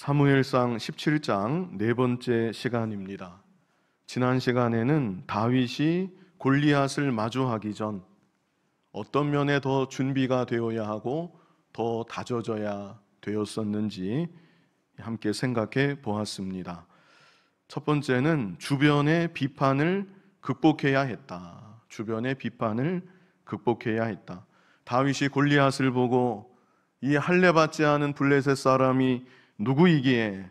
사무엘상 17장 네 번째 시간입니다. 지난 시간에는 다윗이 골리앗을 마주하기 전 어떤 면에 더 준비가 되어야 하고 더 다져져야 되었었는지 함께 생각해 보았습니다. 첫 번째는 주변의 비판을 극복해야 했다. 주변의 비판을 극복해야 했다. 다윗이 골리앗을 보고 이 할례 받지 않은 블레셋 사람이 누구이기에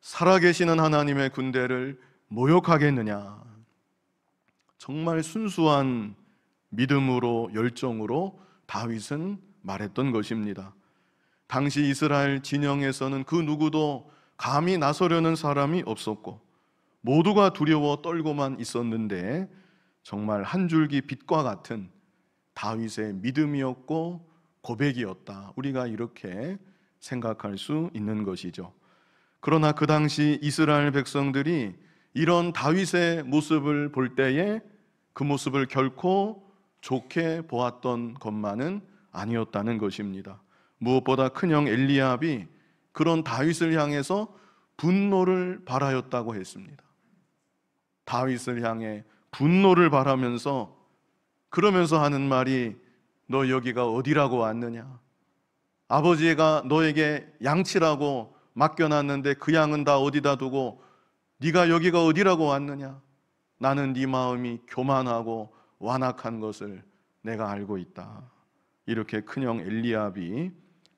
살아계시는 하나님의 군대를 모욕하겠느냐. 정말 순수한 믿음으로 열정으로 다윗은 말했던 것입니다. 당시 이스라엘 진영에서는 그 누구도 감히 나서려는 사람이 없었고 모두가 두려워 떨고만 있었는데 정말 한 줄기 빛과 같은 다윗의 믿음이었고 고백이었다. 우리가 이렇게 생각할 수 있는 것이죠. 그러나 그 당시 이스라엘 백성들이 이런 다윗의 모습을 볼 때에 그 모습을 결코 좋게 보았던 것만은 아니었다는 것입니다. 무엇보다 큰형 엘리압이 그런 다윗을 향해서 분노를 바라였다고 했습니다. 다윗을 향해 분노를 바라면서 그러면서 하는 말이 너 여기가 어디라고 왔느냐? 아버지가 너에게 양치라고 맡겨놨는데 그 양은 다 어디다 두고 네가 여기가 어디라고 왔느냐? 나는 네 마음이 교만하고 완악한 것을 내가 알고 있다. 이렇게 큰형 엘리압이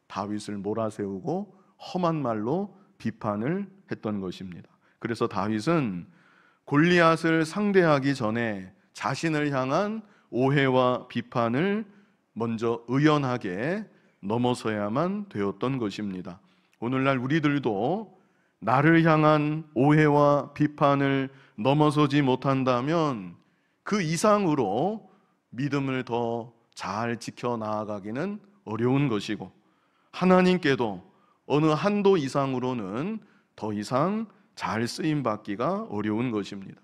다윗을 몰아세우고 험한 말로 비판을 했던 것입니다. 그래서 다윗은 골리앗을 상대하기 전에 자신을 향한 오해와 비판을 먼저 의연하게 넘어서야만 되었던 것입니다. 오늘날 우리들도 나를 향한 오해와 비판을 넘어서지 못한다면 그 이상으로 믿음을 더 잘 지켜 나아가기는 어려운 것이고 하나님께도 어느 한도 이상으로는 더 이상 잘 쓰임 받기가 어려운 것입니다.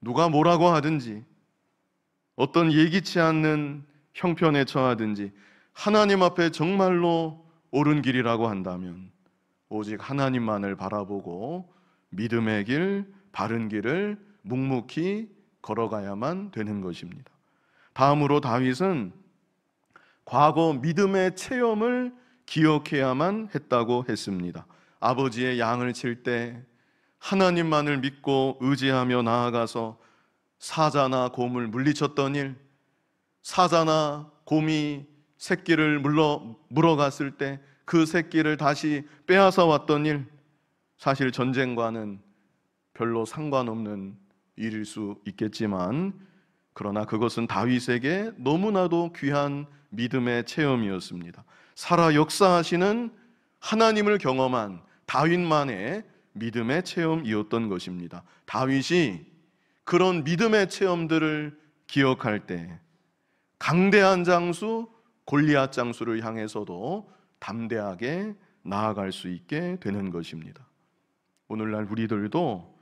누가 뭐라고 하든지 어떤 예기치 않는 형편에 처하든지 하나님 앞에 정말로 옳은 길이라고 한다면 오직 하나님만을 바라보고 믿음의 길, 바른 길을 묵묵히 걸어가야만 되는 것입니다. 다음으로 다윗은 과거 믿음의 체험을 기억해야만 했다고 했습니다. 아버지의 양을 칠 때 하나님만을 믿고 의지하며 나아가서 사자나 곰을 물리쳤던 일, 사자나 곰이 새끼를 물러 물어갔을 때 그 새끼를 다시 빼앗아 왔던 일 사실 전쟁과는 별로 상관없는 일일 수 있겠지만 그러나 그것은 다윗에게 너무나도 귀한 믿음의 체험이었습니다. 살아 역사하시는 하나님을 경험한 다윗만의 믿음의 체험이었던 것입니다. 다윗이 그런 믿음의 체험들을 기억할 때 강대한 장수 골리앗 장수를 향해서도 담대하게 나아갈 수 있게 되는 것입니다. 오늘날 우리들도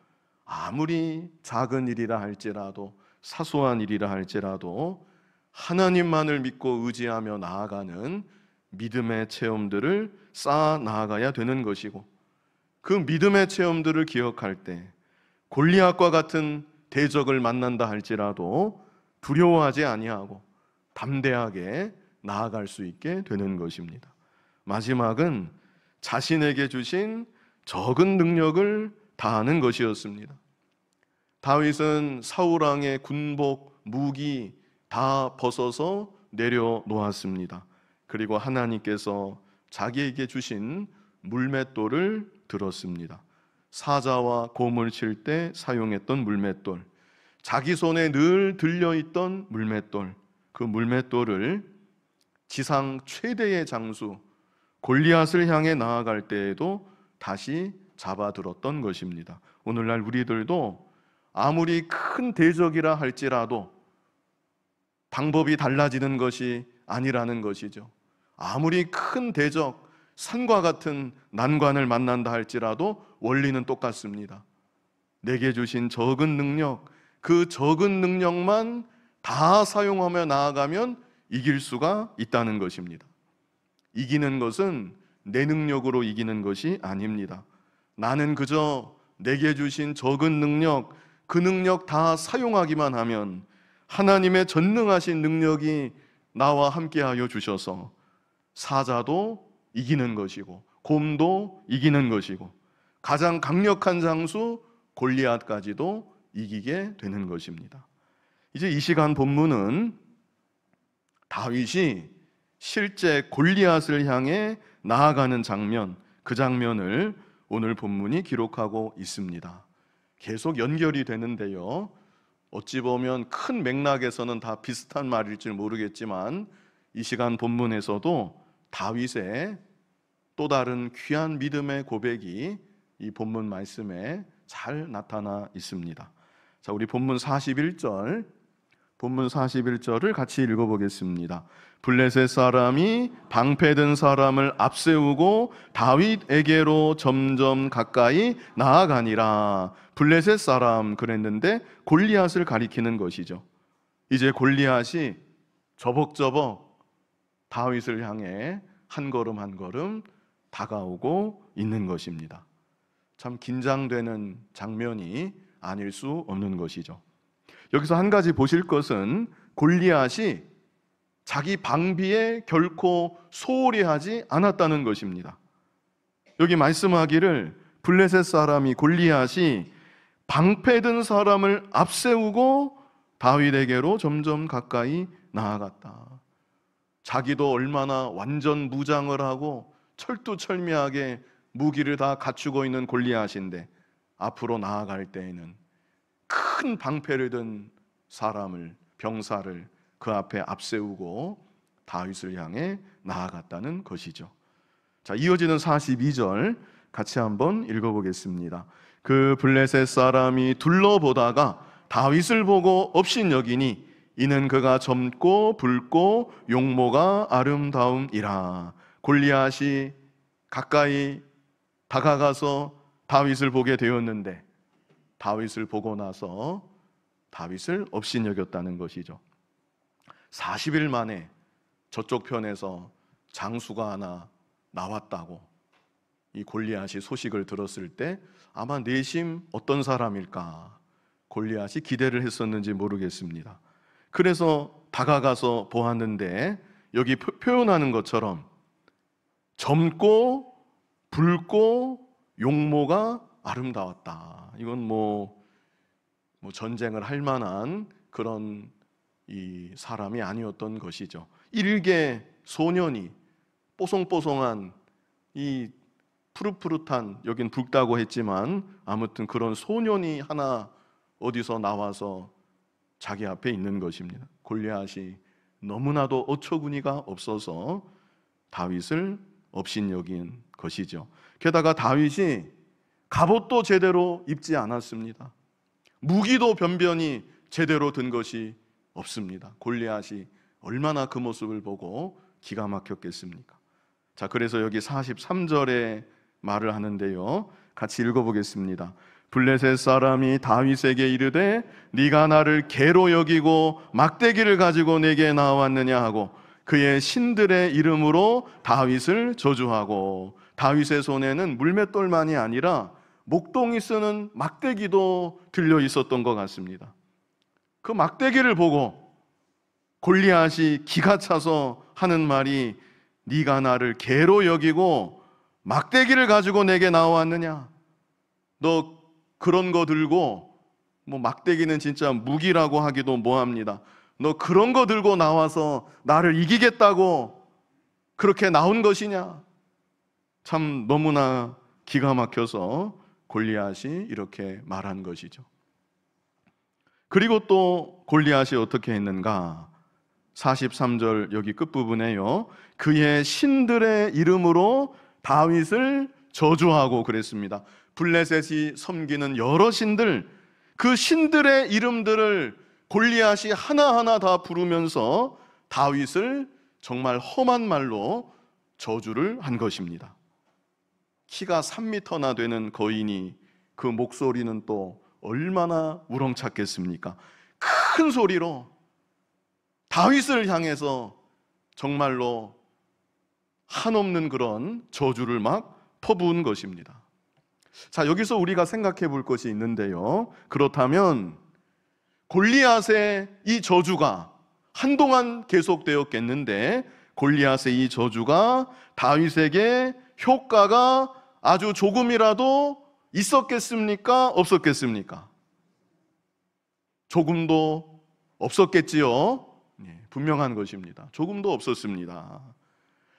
아무리 작은 일이라 할지라도 사소한 일이라 할지라도 하나님만을 믿고 의지하며 나아가는 믿음의 체험들을 쌓아 나아가야 되는 것이고 그 믿음의 체험들을 기억할 때 골리앗과 같은 대적을 만난다 할지라도 두려워하지 아니하고 담대하게 나아갈 수 있게 되는 것입니다. 마지막은 자신에게 주신 적은 능력을 다하는 것이었습니다. 다윗은 사울 왕의 군복, 무기 다 벗어서 내려놓았습니다. 그리고 하나님께서 자기에게 주신 물맷돌을 들었습니다. 사자와 곰을 칠 때 사용했던 물맷돌, 자기 손에 늘 들려 있던 물맷돌, 그 물맷돌을 지상 최대의 장수 골리앗을 향해 나아갈 때에도 다시 잡아들었던 것입니다. 오늘날 우리들도 아무리 큰 대적이라 할지라도 방법이 달라지는 것이 아니라는 것이죠. 아무리 큰 대적, 산과 같은 난관을 만난다 할지라도 원리는 똑같습니다. 내게 주신 적은 능력, 그 적은 능력만 다 사용하며 나아가면 이길 수가 있다는 것입니다. 이기는 것은 내 능력으로 이기는 것이 아닙니다. 나는 그저 내게 주신 적은 능력, 그 능력 다 사용하기만 하면 하나님의 전능하신 능력이 나와 함께하여 주셔서 사자도 이기는 것이고 곰도 이기는 것이고 가장 강력한 장수 골리앗까지도 이기게 되는 것입니다. 이제 이 시간 본문은 다윗이 실제 골리앗을 향해 나아가는 장면, 그 장면을 오늘 본문이 기록하고 있습니다. 계속 연결이 되는데요. 어찌 보면 큰 맥락에서는 다 비슷한 말일지 모르겠지만 이 시간 본문에서도 다윗의 또 다른 귀한 믿음의 고백이 이 본문 말씀에 잘 나타나 있습니다. 자, 우리 본문 41절 본문 41절을 같이 읽어보겠습니다. 블레셋 사람이 방패든 사람을 앞세우고 다윗에게로 점점 가까이 나아가니라. 블레셋 사람 그랬는데 골리앗을 가리키는 것이죠. 이제 골리앗이 저벅저벅 다윗을 향해 한 걸음 한 걸음 다가오고 있는 것입니다. 참 긴장되는 장면이 아닐 수 없는 것이죠. 여기서 한 가지 보실 것은 골리앗이 자기 방비에 결코 소홀히 하지 않았다는 것입니다. 여기 말씀하기를 블레셋 사람이 골리앗이 방패든 사람을 앞세우고 다윗에게로 점점 가까이 나아갔다. 자기도 얼마나 완전 무장을 하고 철두철미하게 무기를 다 갖추고 있는 골리앗인데 앞으로 나아갈 때에는 큰 방패를 든 사람을 병사를 그 앞에 앞세우고 다윗을 향해 나아갔다는 것이죠. 자, 이어지는 42절 같이 한번 읽어 보겠습니다. 그 블레셋 사람이 둘러보다가 다윗을 보고 업신여기니 이는 그가 젊고 붉고 용모가 아름다움이라 골리앗이 가까이 다가가서 다윗을 보게 되었는데 다윗을 보고 나서 다윗을 업신여겼다는 것이죠. 40일 만에 저쪽 편에서 장수가 하나 나왔다고 이 골리앗이 소식을 들었을 때 아마 내심 어떤 사람일까 골리앗이 기대를 했었는지 모르겠습니다. 그래서 다가가서 보았는데 여기 표현하는 것처럼 젊고 붉고 용모가 아름다웠다. 이건 뭐, 뭐 전쟁을 할 만한 그런 이 사람이 아니었던 것이죠. 일개 소년이 뽀송뽀송한 이 푸릇푸릇한 여긴 붉다고 했지만 아무튼 그런 소년이 하나 어디서 나와서 자기 앞에 있는 것입니다. 골리앗이 너무나도 어처구니가 없어서 다윗을 업신여긴 것이죠. 게다가 다윗이 갑옷도 제대로 입지 않았습니다. 무기도 변변히 제대로 든 것이 없습니다. 골리앗이 얼마나 그 모습을 보고 기가 막혔겠습니까? 자, 그래서 여기 43절에 말을 하는데요. 같이 읽어 보겠습니다. 블레셋 사람이 다윗에게 이르되 네가 나를 개로 여기고 막대기를 가지고 내게 나왔느냐 하고 그의 신들의 이름으로 다윗을 저주하고 다윗의 손에는 물맷돌만이 아니라 목동이 쓰는 막대기도 들려 있었던 것 같습니다. 그 막대기를 보고 골리앗이 기가 차서 하는 말이 네가 나를 개로 여기고 막대기를 가지고 내게 나왔느냐? 너 그런 거 들고 뭐 막대기는 진짜 무기라고 하기도 뭐합니다. 너 그런 거 들고 나와서 나를 이기겠다고 그렇게 나온 것이냐? 참 너무나 기가 막혀서 골리앗이 이렇게 말한 것이죠. 그리고 또 골리앗이 어떻게 했는가? 43절 여기 끝부분에요. 그의 신들의 이름으로 다윗을 저주하고 그랬습니다. 블레셋이 섬기는 여러 신들, 그 신들의 이름들을 골리앗이 하나하나 다 부르면서 다윗을 정말 험한 말로 저주를 한 것입니다. 키가 3미터나 되는 거인이 그 목소리는 또 얼마나 우렁찼겠습니까? 큰 소리로 다윗을 향해서 정말로 한없는 그런 저주를 막 퍼부은 것입니다. 자, 여기서 우리가 생각해 볼 것이 있는데요. 그렇다면 골리앗의 이 저주가 한동안 계속되었겠는데 골리앗의 이 저주가 다윗에게 효과가 아주 조금이라도 있었겠습니까? 없었겠습니까? 조금도 없었겠지요. 예, 분명한 것입니다. 조금도 없었습니다.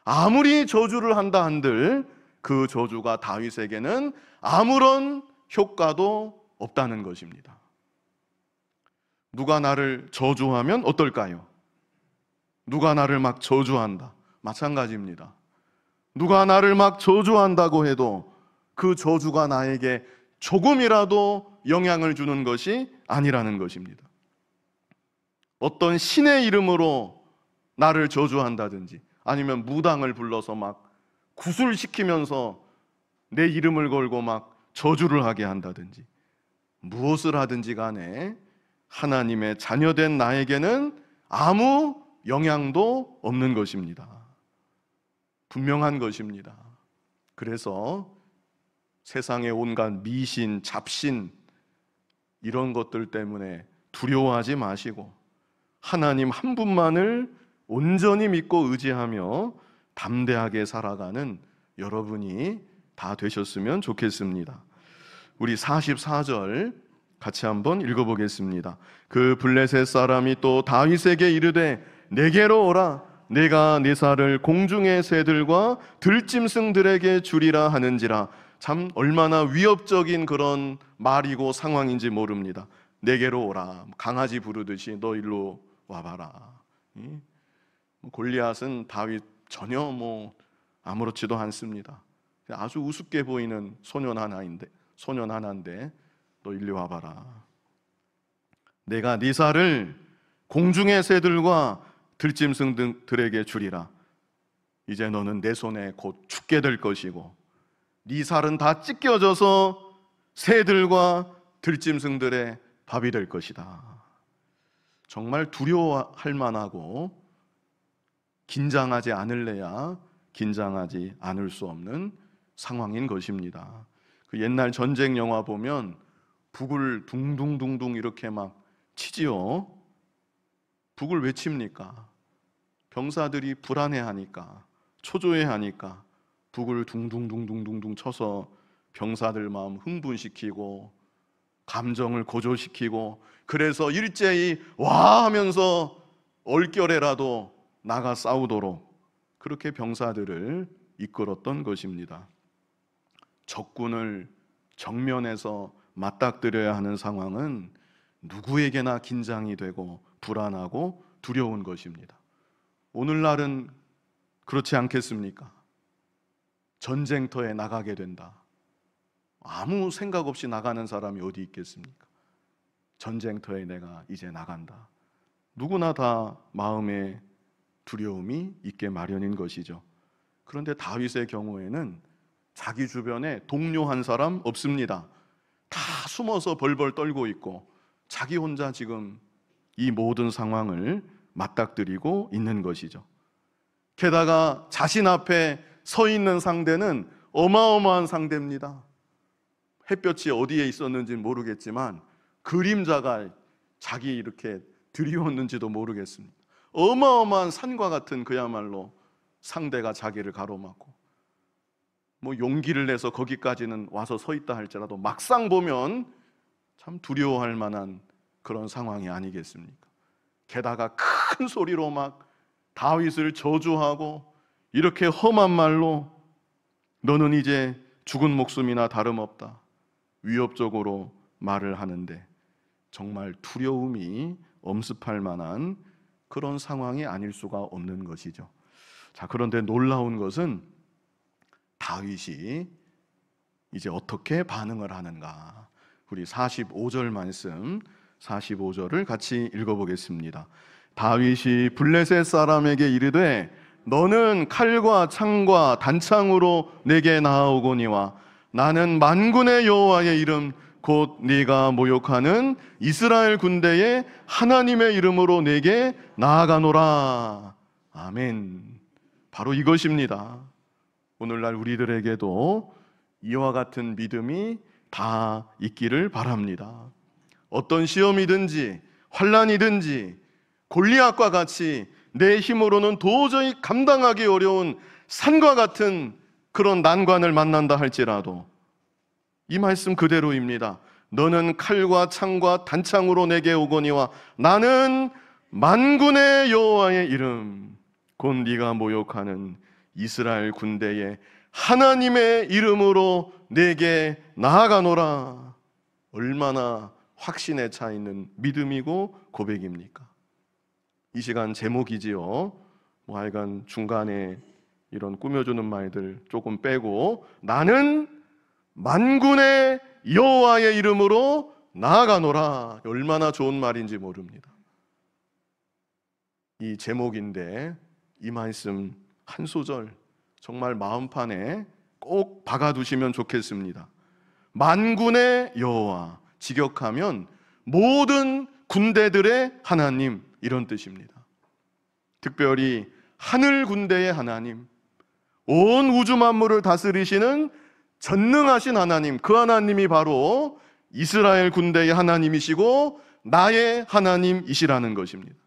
아무리 저주를 한다 한들 그 저주가 다윗에게는 아무런 효과도 없다는 것입니다. 누가 나를 저주하면 어떨까요? 누가 나를 막 저주한다. 마찬가지입니다. 누가 나를 막 저주한다고 해도 그 저주가 나에게 조금이라도 영향을 주는 것이 아니라는 것입니다. 어떤 신의 이름으로 나를 저주한다든지 아니면 무당을 불러서 막 구술시키면서 내 이름을 걸고 막 저주를 하게 한다든지 무엇을 하든지 간에 하나님의 자녀된 나에게는 아무 영향도 없는 것입니다. 분명한 것입니다. 그래서 세상의 온갖 미신, 잡신 이런 것들 때문에 두려워하지 마시고 하나님 한 분만을 온전히 믿고 의지하며 담대하게 살아가는 여러분이 다 되셨으면 좋겠습니다. 우리 44절 같이 한번 읽어보겠습니다. 그 블레셋 사람이 또 다윗에게 이르되 내게로 오라 내가 네 살을 공중의 새들과 들짐승들에게 주리라 하는지라 참 얼마나 위협적인 그런 말이고 상황인지 모릅니다. 내게로 오라. 강아지 부르듯이 너 일로 와봐라. 뭐 골리앗은 다윗 전혀 뭐 아무렇지도 않습니다. 아주 우습게 보이는 소년 하나인데 소년 하나인데 너 일리 와봐라. 내가 네 살을 공중의 새들과 들짐승들에게 주리라. 이제 너는 내 손에 곧 죽게 될 것이고 네 살은 다 찢겨져서 새들과 들짐승들의 밥이 될 것이다. 정말 두려워할 만하고 긴장하지 않을래야 긴장하지 않을 수 없는 상황인 것입니다. 그 옛날 전쟁 영화 보면 북을 둥둥둥둥 이렇게 막 치지요. 북을 왜 칩니까? 병사들이 불안해하니까 초조해하니까 북을 둥둥둥둥둥둥 쳐서 병사들 마음 흥분시키고 감정을 고조시키고 그래서 일제히 와 하면서 얼결에라도 나가 싸우도록 그렇게 병사들을 이끌었던 것입니다. 적군을 정면에서 맞닥뜨려야 하는 상황은 누구에게나 긴장이 되고 불안하고 두려운 것입니다. 오늘날은 그렇지 않겠습니까? 전쟁터에 나가게 된다. 아무 생각 없이 나가는 사람이 어디 있겠습니까? 전쟁터에 내가 이제 나간다. 누구나 다 마음에 두려움이 있게 마련인 것이죠. 그런데 다윗의 경우에는 자기 주변에 동료 한 사람 없습니다. 다 숨어서 벌벌 떨고 있고 자기 혼자 지금 이 모든 상황을 맞닥뜨리고 있는 것이죠. 게다가 자신 앞에 서 있는 상대는 어마어마한 상대입니다. 햇볕이 어디에 있었는지 모르겠지만 그림자가 자기 이렇게 들이웠는지도 모르겠습니다. 어마어마한 산과 같은 그야말로 상대가 자기를 가로막고 뭐 용기를 내서 거기까지는 와서 서 있다 할지라도 막상 보면 참 두려워할 만한 그런 상황이 아니겠습니까? 게다가 큰 소리로 막 다윗을 저주하고 이렇게 험한 말로 너는 이제 죽은 목숨이나 다름없다. 위협적으로 말을 하는데 정말 두려움이 엄습할 만한 그런 상황이 아닐 수가 없는 것이죠. 자, 그런데 놀라운 것은 다윗이 이제 어떻게 반응을 하는가. 우리 45절 말씀 45절을 같이 읽어보겠습니다. 다윗이 블레셋 사람에게 이르되 너는 칼과 창과 단창으로 내게 나아오거니와 나는 만군의 여호와의 이름 곧 네가 모욕하는 이스라엘 군대의 하나님의 이름으로 내게 나아가노라. 아멘. 바로 이것입니다. 오늘날 우리들에게도 이와 같은 믿음이 다 있기를 바랍니다. 어떤 시험이든지 환란이든지 골리앗과 같이 내 힘으로는 도저히 감당하기 어려운 산과 같은 그런 난관을 만난다 할지라도 이 말씀 그대로입니다. 너는 칼과 창과 단창으로 내게 오거니와 나는 만군의 여호와의 이름 곧 네가 모욕하는 이스라엘 군대의 하나님의 이름으로 내게 나아가노라. 얼마나 확신에 차 있는 믿음이고 고백입니까? 이 시간 제목이지요. 뭐 하여간 중간에 이런 꾸며주는 말들 조금 빼고 나는 만군의 여호와의 이름으로 나아가노라. 얼마나 좋은 말인지 모릅니다. 이 제목인데 이 말씀 한 소절 정말 마음판에 꼭 박아두시면 좋겠습니다. 만군의 여호와 직역하면 모든 군대들의 하나님 이런 뜻입니다. 특별히 하늘 군대의 하나님, 온 우주 만물을 다스리시는 전능하신 하나님, 그 하나님이 바로 이스라엘 군대의 하나님이시고 나의 하나님이시라는 것입니다.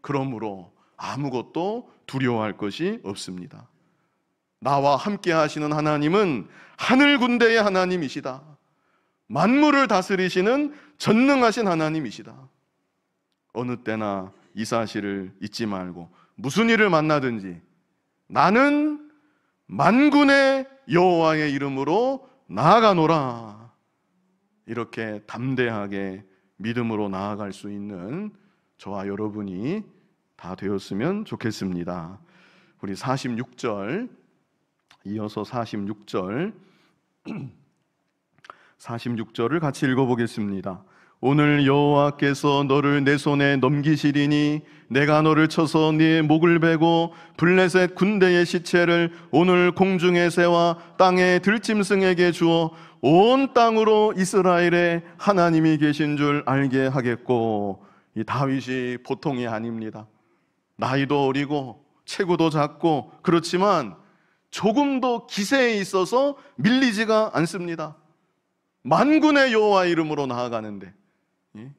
그러므로 아무것도 두려워할 것이 없습니다. 나와 함께 하시는 하나님은 하늘 군대의 하나님이시다. 만물을 다스리시는 전능하신 하나님이시다. 어느 때나 이 사실을 잊지 말고 무슨 일을 만나든지 나는 만군의 여호와의 이름으로 나아가노라. 이렇게 담대하게 믿음으로 나아갈 수 있는 저와 여러분이 다 되었으면 좋겠습니다. 우리 46절 이어서 46절 46절을 같이 읽어보겠습니다. 오늘 여호와께서 너를 내 손에 넘기시리니 내가 너를 쳐서 네 목을 베고 블레셋 군대의 시체를 오늘 공중의 새와 땅의 들짐승에게 주어 온 땅으로 이스라엘에 하나님이 계신 줄 알게 하겠고 이 다윗이 보통이 아닙니다. 나이도 어리고 체구도 작고 그렇지만 조금도 기세에 있어서 밀리지가 않습니다. 만군의 여호와 이름으로 나아가는데 예?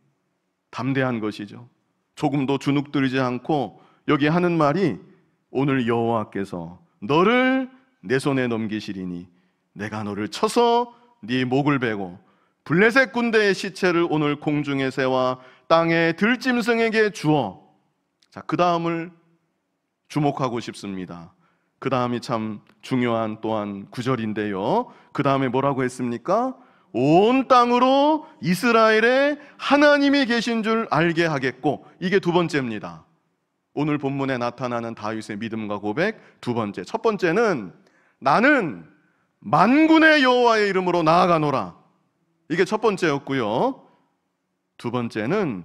담대한 것이죠. 조금도 주눅들지 않고 여기 하는 말이 오늘 여호와께서 너를 내 손에 넘기시리니 내가 너를 쳐서 네 목을 베고 블레셋 군대의 시체를 오늘 공중에 세와 땅의 들짐승에게 주어 자, 그 다음을 주목하고 싶습니다. 그 다음이 참 중요한 또한 구절인데요. 그 다음에 뭐라고 했습니까? 온 땅으로 이스라엘에 하나님이 계신 줄 알게 하겠고 이게 두 번째입니다. 오늘 본문에 나타나는 다윗의 믿음과 고백 두 번째. 첫 번째는 나는 만군의 여호와의 이름으로 나아가노라. 이게 첫 번째였고요. 두 번째는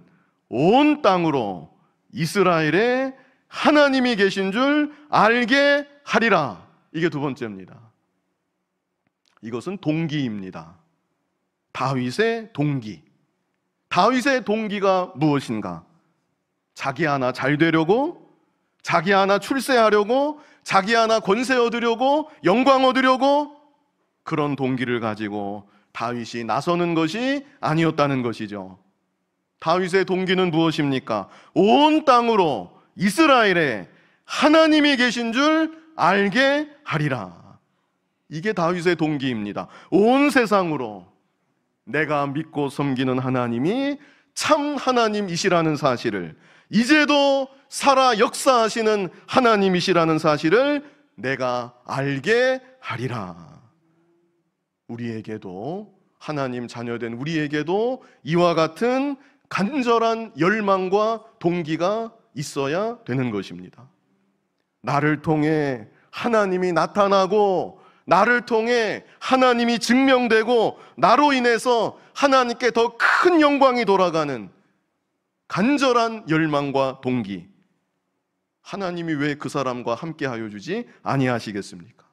온 땅으로 이스라엘에 하나님이 계신 줄 알게 하리라. 이게 두 번째입니다. 이것은 동기입니다. 다윗의 동기. 다윗의 동기가 무엇인가? 자기 하나 잘 되려고, 자기 하나 출세하려고, 자기 하나 권세 얻으려고, 영광 얻으려고 그런 동기를 가지고 다윗이 나서는 것이 아니었다는 것이죠. 다윗의 동기는 무엇입니까? 온 땅으로 이스라엘에 하나님이 계신 줄 알게 하리라. 이게 다윗의 동기입니다. 온 세상으로 내가 믿고 섬기는 하나님이 참 하나님이시라는 사실을 이제도 살아 역사하시는 하나님이시라는 사실을 내가 알게 하리라. 우리에게도 하나님 자녀된 우리에게도 이와 같은 간절한 열망과 동기가 있어야 되는 것입니다. 나를 통해 하나님이 나타나고 나를 통해 하나님이 증명되고 나로 인해서 하나님께 더 큰 영광이 돌아가는 간절한 열망과 동기. 하나님이 왜 그 사람과 함께하여 주지 아니하시겠습니까?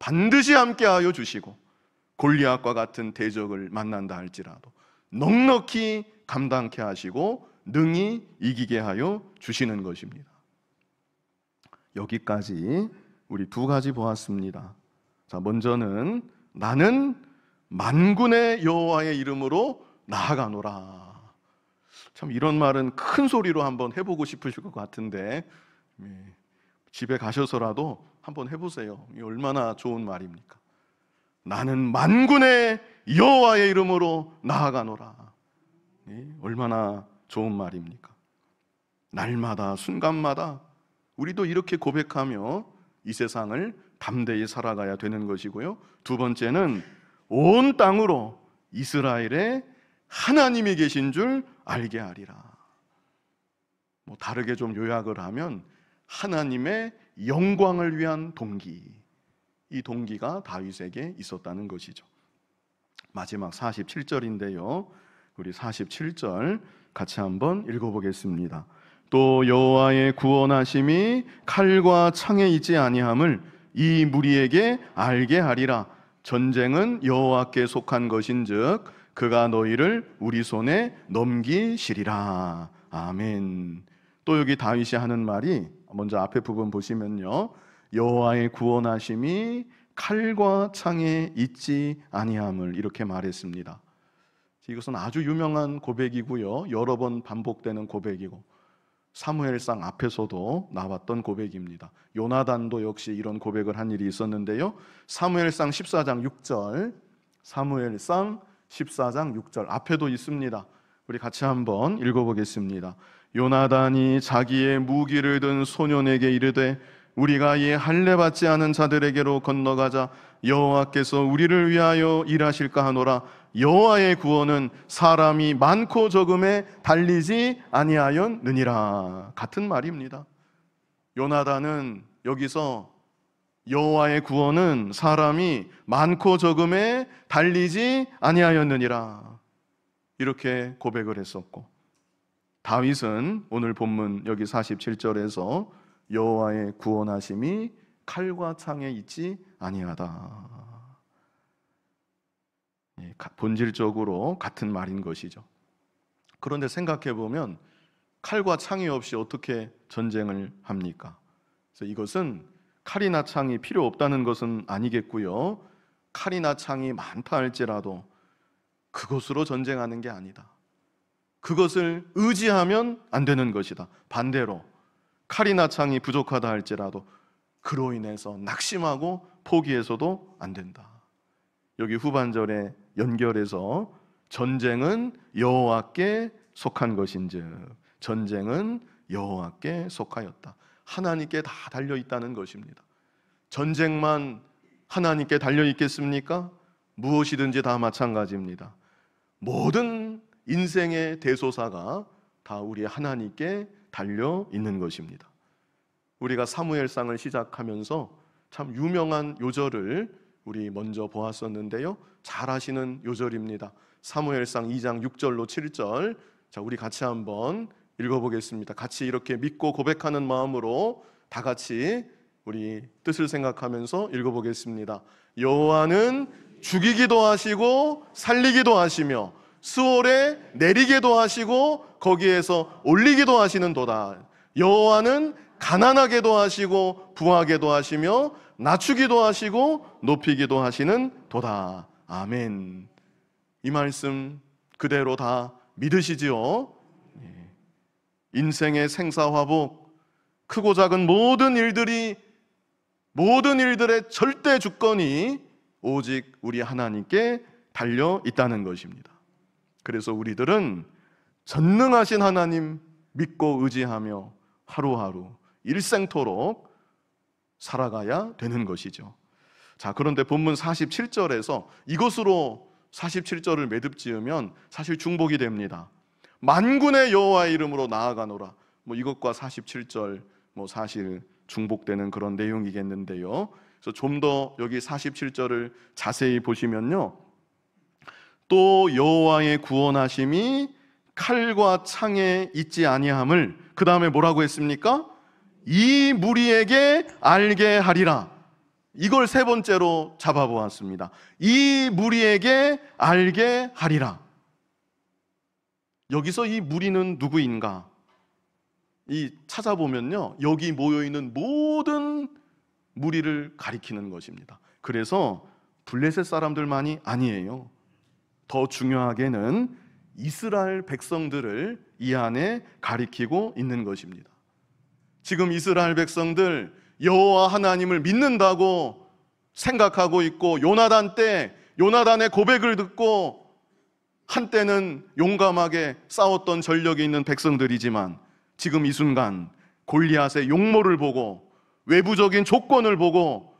반드시 함께하여 주시고 골리앗과 같은 대적을 만난다 할지라도 넉넉히 감당케 하시고 능히 이기게 하여 주시는 것입니다. 여기까지 우리 두 가지 보았습니다. 자, 먼저는 나는 만군의 여호와의 이름으로 나아가노라. 참 이런 말은 큰 소리로 한번 해보고 싶으실 것 같은데 예, 집에 가셔서라도 한번 해보세요. 얼마나 좋은 말입니까? 나는 만군의 여호와의 이름으로 나아가노라. 예, 얼마나 좋은 말입니까? 날마다 순간마다 우리도 이렇게 고백하며 이 세상을 담대히 살아가야 되는 것이고요. 두 번째는 온 땅으로 이스라엘에 하나님이 계신 줄 알게 하리라. 뭐 다르게 좀 요약을 하면 하나님의 영광을 위한 동기. 이 동기가 다윗에게 있었다는 것이죠. 마지막 47절인데요. 우리 47절 같이 한번 읽어 보겠습니다. 또 여호와의 구원하심이 칼과 창에 있지 아니함을 이 무리에게 알게 하리라 전쟁은 여호와께 속한 것인즉 그가 너희를 우리 손에 넘기시리라 아멘. 또 여기 다윗이 하는 말이 먼저 앞에 부분 보시면요. 여호와의 구원하심이 칼과 창에 있지 아니함을 이렇게 말했습니다. 이것은 아주 유명한 고백이고요. 여러 번 반복되는 고백이고 사무엘상 앞에서도 나왔던 고백입니다. 요나단도 역시 이런 고백을 한 일이 있었는데요. 사무엘상 14장 6절, 사무엘상 14장 6절 앞에도 있습니다. 우리 같이 한번 읽어보겠습니다. 요나단이 자기의 무기를 든 소년에게 이르되 우리가 이 할례 받지 않은 자들에게로 건너가자 여호와께서 우리를 위하여 일하실까 하노라 여호와의 구원은 사람이 많고 적음에 달리지 아니하였느니라 같은 말입니다. 요나단은 여기서 여호와의 구원은 사람이 많고 적음에 달리지 아니하였느니라 이렇게 고백을 했었고 다윗은 오늘 본문 여기 47절에서 여호와의 구원하심이 칼과 창에 있지 아니하다 예, 본질적으로 같은 말인 것이죠. 그런데 생각해 보면 칼과 창이 없이 어떻게 전쟁을 합니까? 그래서 이것은 칼이나 창이 필요 없다는 것은 아니겠고요. 칼이나 창이 많다 할지라도 그것으로 전쟁하는 게 아니다. 그것을 의지하면 안 되는 것이다. 반대로 칼이나 창이 부족하다 할지라도 그로 인해서 낙심하고 포기해서도 안 된다. 여기 후반절에 연결해서 전쟁은 여호와께 속한 것인즉 전쟁은 여호와께 속하였다. 하나님께 다 달려 있다는 것입니다. 전쟁만 하나님께 달려 있겠습니까? 무엇이든지 다 마찬가지입니다. 모든 인생의 대소사가 다 우리 하나님께 달려 있는 것입니다. 우리가 사무엘상을 시작하면서 참 유명한 요절을 우리 먼저 보았었는데요. 잘 아시는 요절입니다. 사무엘상 2장 6절로 7절. 자, 우리 같이 한번 읽어보겠습니다. 같이 이렇게 믿고 고백하는 마음으로 다 같이 우리 뜻을 생각하면서 읽어보겠습니다. 여호와는 죽이기도 하시고 살리기도 하시며 수월에 내리기도 하시고 거기에서 올리기도 하시는도다. 여호와는 가난하게도 하시고 부하게도 하시며 낮추기도 하시고 높이기도 하시는 도다. 아멘. 이 말씀 그대로 다 믿으시지요? 예. 인생의 생사화복, 크고 작은 모든 일들이 모든 일들의 절대 주권이 오직 우리 하나님께 달려 있다는 것입니다. 그래서 우리들은 전능하신 하나님 믿고 의지하며 하루하루 일생토록 살아가야 되는 것이죠. 자, 그런데 본문 47절에서 이것으로 47절을 매듭 지으면 사실 중복이 됩니다. 만군의 여호와 이름으로 나아가노라. 뭐 이것과 47절 뭐 사실 중복되는 그런 내용이겠는데요. 그래서 좀 더 여기 47절을 자세히 보시면요. 또 여호와의 구원하심이 칼과 창에 있지 아니함을 그다음에 뭐라고 했습니까? 이 무리에게 알게 하리라. 이걸 세 번째로 잡아보았습니다. 이 무리에게 알게 하리라. 여기서 이 무리는 누구인가? 이 찾아보면요. 여기 모여있는 모든 무리를 가리키는 것입니다. 그래서 블레셋 사람들만이 아니에요. 더 중요하게는 이스라엘 백성들을 이 안에 가리키고 있는 것입니다. 지금 이스라엘 백성들 여호와 하나님을 믿는다고 생각하고 있고 요나단 때 요나단의 고백을 듣고 한때는 용감하게 싸웠던 전력이 있는 백성들이지만 지금 이 순간 골리앗의 용모를 보고 외부적인 조건을 보고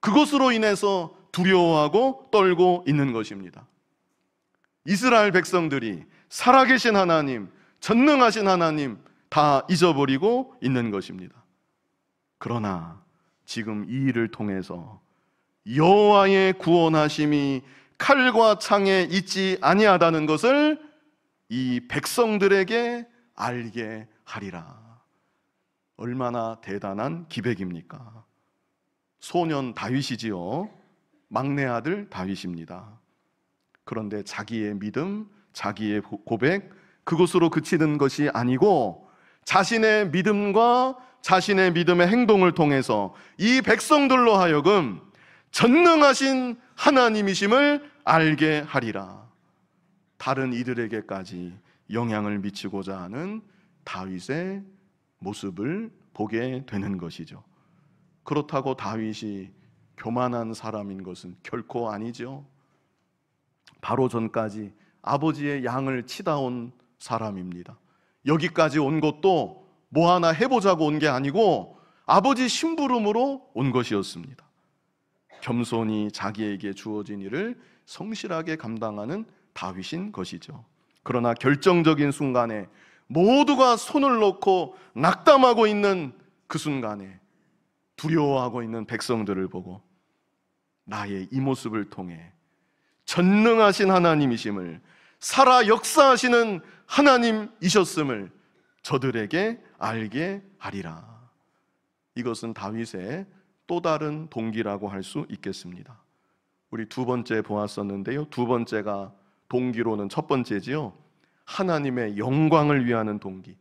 그것으로 인해서 두려워하고 떨고 있는 것입니다. 이스라엘 백성들이 살아계신 하나님, 전능하신 하나님 다 잊어버리고 있는 것입니다. 그러나 지금 이 일을 통해서 여호와의 구원하심이 칼과 창에 있지 아니하다는 것을 이 백성들에게 알게 하리라. 얼마나 대단한 기백입니까? 소년 다윗이지요. 막내 아들 다윗입니다. 그런데 자기의 믿음, 자기의 고백, 그것으로 그치는 것이 아니고 자신의 믿음과 자신의 믿음의 행동을 통해서 이 백성들로 하여금 전능하신 하나님이심을 알게 하리라. 다른 이들에게까지 영향을 미치고자 하는 다윗의 모습을 보게 되는 것이죠. 그렇다고 다윗이 교만한 사람인 것은 결코 아니죠. 바로 전까지 아버지의 양을 치다 온 사람입니다. 여기까지 온 것도 뭐 하나 해보자고 온 게 아니고 아버지 심부름으로 온 것이었습니다. 겸손히 자기에게 주어진 일을 성실하게 감당하는 다윗인 것이죠. 그러나 결정적인 순간에 모두가 손을 놓고 낙담하고 있는 그 순간에 두려워하고 있는 백성들을 보고 나의 이 모습을 통해 전능하신 하나님이심을 살아 역사하시는 하나님이셨음을 저들에게 알게 하리라. 이것은 다윗의 또 다른 동기라고 할 수 있겠습니다. 우리 두 번째 보았었는데요. 두 번째가 동기로는 첫 번째지요. 하나님의 영광을 위하는 동기.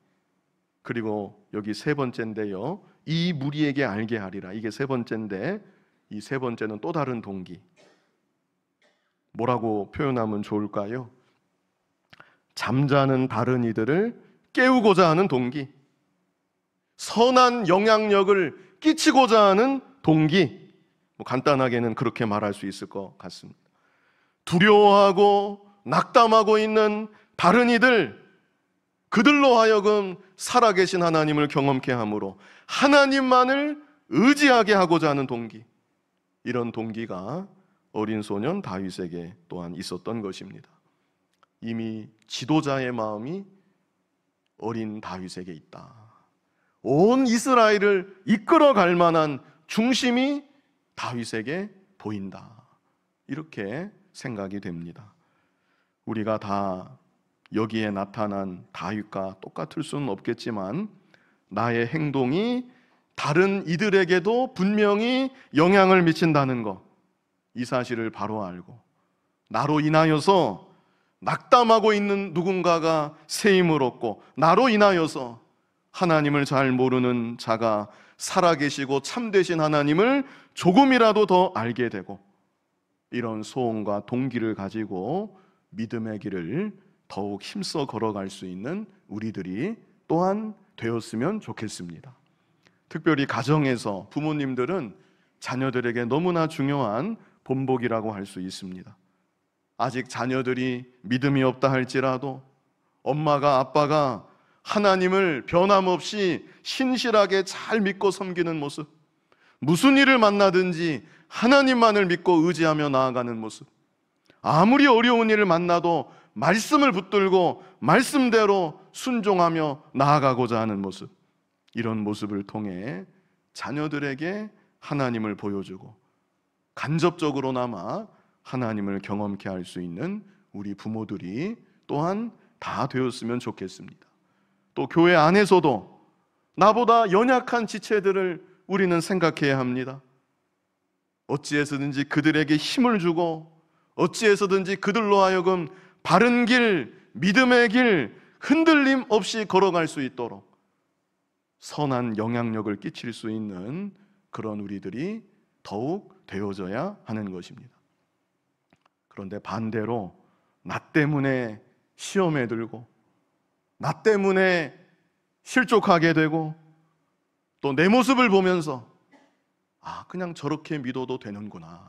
그리고 여기 세 번째인데요. 이 무리에게 알게 하리라. 이게 세 번째인데 이 세 번째는 또 다른 동기. 뭐라고 표현하면 좋을까요? 잠자는 다른 이들을 깨우고자 하는 동기. 선한 영향력을 끼치고자 하는 동기, 뭐 간단하게는 그렇게 말할 수 있을 것 같습니다. 두려워하고 낙담하고 있는 다른 이들, 그들로 하여금 살아계신 하나님을 경험케 함으로 하나님만을 의지하게 하고자 하는 동기, 이런 동기가 어린 소년 다윗에게 또한 있었던 것입니다. 이미 지도자의 마음이 어린 다윗에게 있다. 온 이스라엘을 이끌어 갈 만한 중심이 다윗에게 보인다. 이렇게 생각이 됩니다. 우리가 다 여기에 나타난 다윗과 똑같을 수는 없겠지만 나의 행동이 다른 이들에게도 분명히 영향을 미친다는 것. 이 사실을 바로 알고 나로 인하여서 낙담하고 있는 누군가가 새 힘을 얻고 나로 인하여서 하나님을 잘 모르는 자가 살아계시고 참되신 하나님을 조금이라도 더 알게 되고 이런 소원과 동기를 가지고 믿음의 길을 더욱 힘써 걸어갈 수 있는 우리들이 또한 되었으면 좋겠습니다. 특별히 가정에서 부모님들은 자녀들에게 너무나 중요한 본복이라고 할 수 있습니다. 아직 자녀들이 믿음이 없다 할지라도 엄마가 아빠가 하나님을 변함없이 신실하게 잘 믿고 섬기는 모습. 무슨 일을 만나든지 하나님만을 믿고 의지하며 나아가는 모습. 아무리 어려운 일을 만나도 말씀을 붙들고 말씀대로 순종하며 나아가고자 하는 모습. 이런 모습을 통해 자녀들에게 하나님을 보여주고 간접적으로나마 하나님을 경험케 할 수 있는 우리 부모들이 또한 다 되었으면 좋겠습니다. 또 교회 안에서도 나보다 연약한 지체들을 우리는 생각해야 합니다. 어찌해서든지 그들에게 힘을 주고 어찌해서든지 그들로 하여금 바른 길, 믿음의 길, 흔들림 없이 걸어갈 수 있도록 선한 영향력을 끼칠 수 있는 그런 우리들이 더욱 되어져야 하는 것입니다. 그런데 반대로 나 때문에 시험에 들고 나 때문에 실족하게 되고 또 내 모습을 보면서 아, 그냥 저렇게 믿어도 되는구나.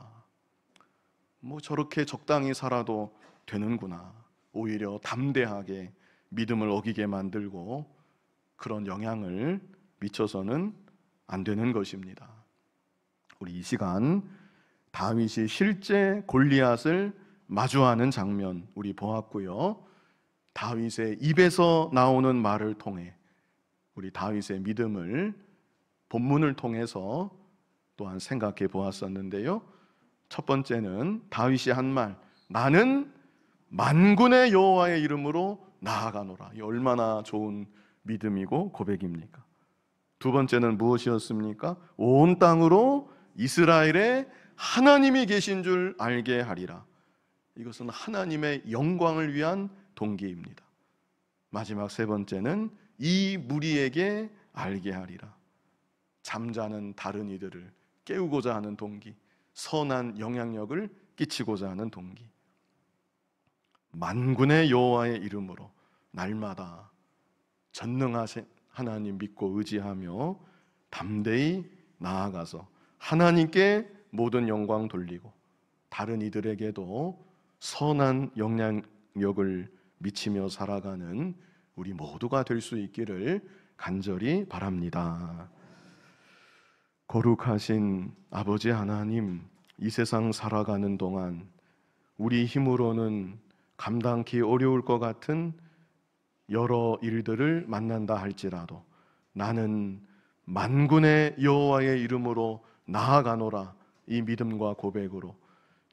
뭐 저렇게 적당히 살아도 되는구나. 오히려 담대하게 믿음을 어기게 만들고 그런 영향을 미쳐서는 안 되는 것입니다. 우리 이 시간 다윗이 실제 골리앗을 마주하는 장면 우리 보았고요. 다윗의 입에서 나오는 말을 통해 우리 다윗의 믿음을 본문을 통해서 또한 생각해 보았었는데요. 첫 번째는 다윗이 한 말, 나는 만군의 여호와의 이름으로 나아가노라. 얼마나 좋은 믿음이고 고백입니까? 두 번째는 무엇이었습니까? 온 땅으로 이스라엘의 하나님이 계신 줄 알게 하리라. 이것은 하나님의 영광을 위한 동기입니다. 마지막 세 번째는 이 무리에게 알게 하리라. 잠자는 다른 이들을 깨우고자 하는 동기, 선한 영향력을 끼치고자 하는 동기. 만군의 여호와의 이름으로 날마다 전능하신 하나님 믿고 의지하며 담대히 나아가서 하나님께 모든 영광 돌리고 다른 이들에게도 선한 영향력을 미치며 살아가는 우리 모두가 될 수 있기를 간절히 바랍니다. 거룩하신 아버지 하나님, 이 세상 살아가는 동안 우리 힘으로는 감당기 어려울 것 같은 여러 일들을 만난다 할지라도 나는 만군의 여호와의 이름으로 나아가노라 이 믿음과 고백으로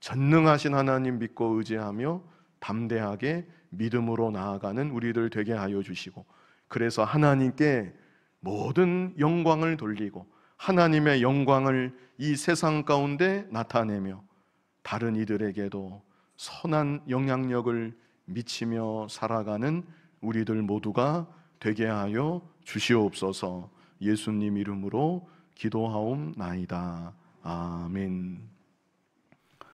전능하신 하나님 믿고 의지하며 담대하게 믿음으로 나아가는 우리들 되게 하여 주시고 그래서 하나님께 모든 영광을 돌리고 하나님의 영광을 이 세상 가운데 나타내며 다른 이들에게도 선한 영향력을 미치며 살아가는 우리들 모두가 되게 하여 주시옵소서 예수님 이름으로 기도하옵나이다. 아멘.